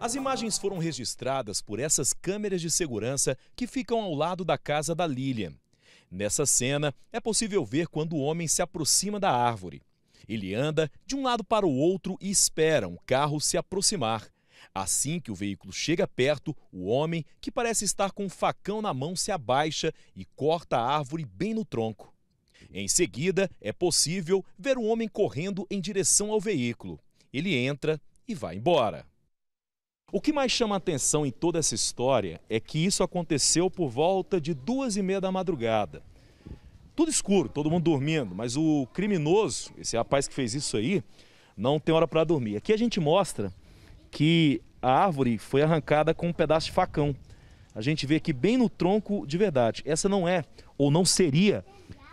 As imagens foram registradas por essas câmeras de segurança que ficam ao lado da casa da Lilian. Nessa cena, é possível ver quando o homem se aproxima da árvore. Ele anda de um lado para o outro e espera um carro se aproximar. Assim que o veículo chega perto, o homem, que parece estar com um facão na mão, se abaixa e corta a árvore bem no tronco. Em seguida, é possível ver o homem correndo em direção ao veículo. Ele entra e vai embora. O que mais chama atenção em toda essa história é que isso aconteceu por volta de duas e meia da madrugada. Tudo escuro, todo mundo dormindo, mas o criminoso, esse rapaz que fez isso aí, não tem hora para dormir. Aqui a gente mostra que a árvore foi arrancada com um pedaço de facão. A gente vê aqui bem no tronco de verdade. Essa não é, ou não seria,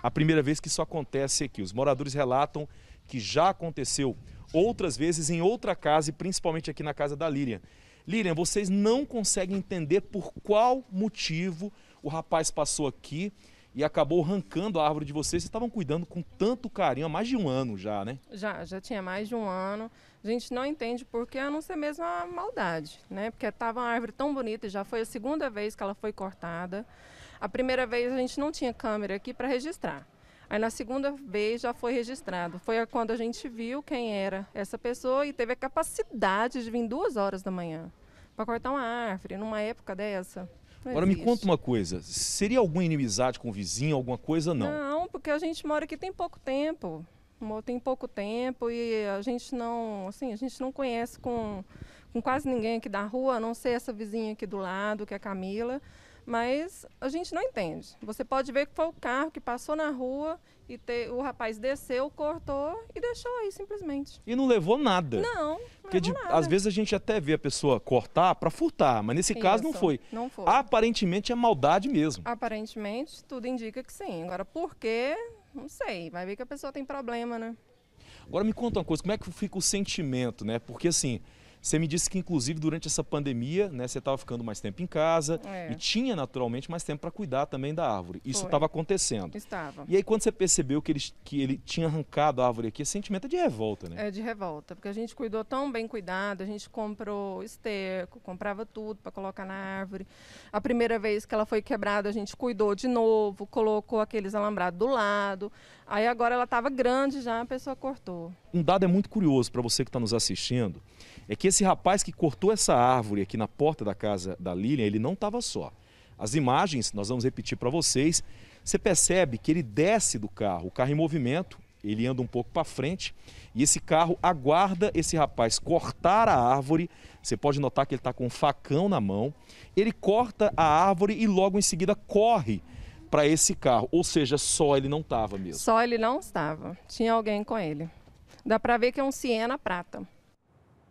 a primeira vez que isso acontece aqui. Os moradores relatam que já aconteceu outras vezes em outra casa e principalmente aqui na casa da Lilian. Lilian, vocês não conseguem entender por qual motivo o rapaz passou aqui e acabou arrancando a árvore de vocês. Vocês estavam cuidando com tanto carinho há mais de um ano já, né? Já, já tinha mais de um ano. A gente não entende por que, a não ser mesmo a maldade, né? Porque estava uma árvore tão bonita e já foi a segunda vez que ela foi cortada. A primeira vez a gente não tinha câmera aqui para registrar. Aí na segunda vez já foi registrado. Foi quando a gente viu quem era essa pessoa e teve a capacidade de vir duas horas da manhã para cortar uma árvore numa época dessa. Agora existe. me conta uma coisa, seria alguma inimizade com o vizinho, alguma coisa não? Não, porque a gente mora aqui tem pouco tempo, tem pouco tempo e a gente não, assim, a gente não conhece com, com quase ninguém aqui da rua, a não ser essa vizinha aqui do lado, que é a Camila. Mas a gente não entende. Você pode ver que foi o carro que passou na rua e te, o rapaz desceu, cortou e deixou aí simplesmente. E não levou nada. Não. Porque de, nada. às vezes a gente até vê a pessoa cortar para furtar, mas nesse Isso, caso não foi. Não foi. Aparentemente é maldade mesmo. Aparentemente, tudo indica que sim. Agora, por quê? Não sei. Vai ver que a pessoa tem problema, né? Agora me conta uma coisa, como é que fica o sentimento, né? Porque assim, você me disse que, inclusive, durante essa pandemia, né, você estava ficando mais tempo em casa é. e tinha, naturalmente, mais tempo para cuidar também da árvore. Isso estava acontecendo. Estava. E aí, quando você percebeu que ele, que ele tinha arrancado a árvore aqui, esse é sentimento é de revolta, né? É de revolta, porque a gente cuidou tão bem cuidado, a gente comprou esterco, comprava tudo para colocar na árvore. A primeira vez que ela foi quebrada, a gente cuidou de novo, colocou aqueles alambrados do lado. Aí agora ela estava grande já, a pessoa cortou. Um dado é muito curioso para você que está nos assistindo, é que esse esse rapaz que cortou essa árvore aqui na porta da casa da Lilian, ele não estava só. As imagens, nós vamos repetir para vocês, você percebe que ele desce do carro, o carro em movimento, ele anda um pouco para frente e esse carro aguarda esse rapaz cortar a árvore. Você pode notar que ele está com um facão na mão. Ele corta a árvore e logo em seguida corre para esse carro. Ou seja, só ele não estava mesmo. Só ele não estava. Tinha alguém com ele. Dá para ver que é um Siena prata.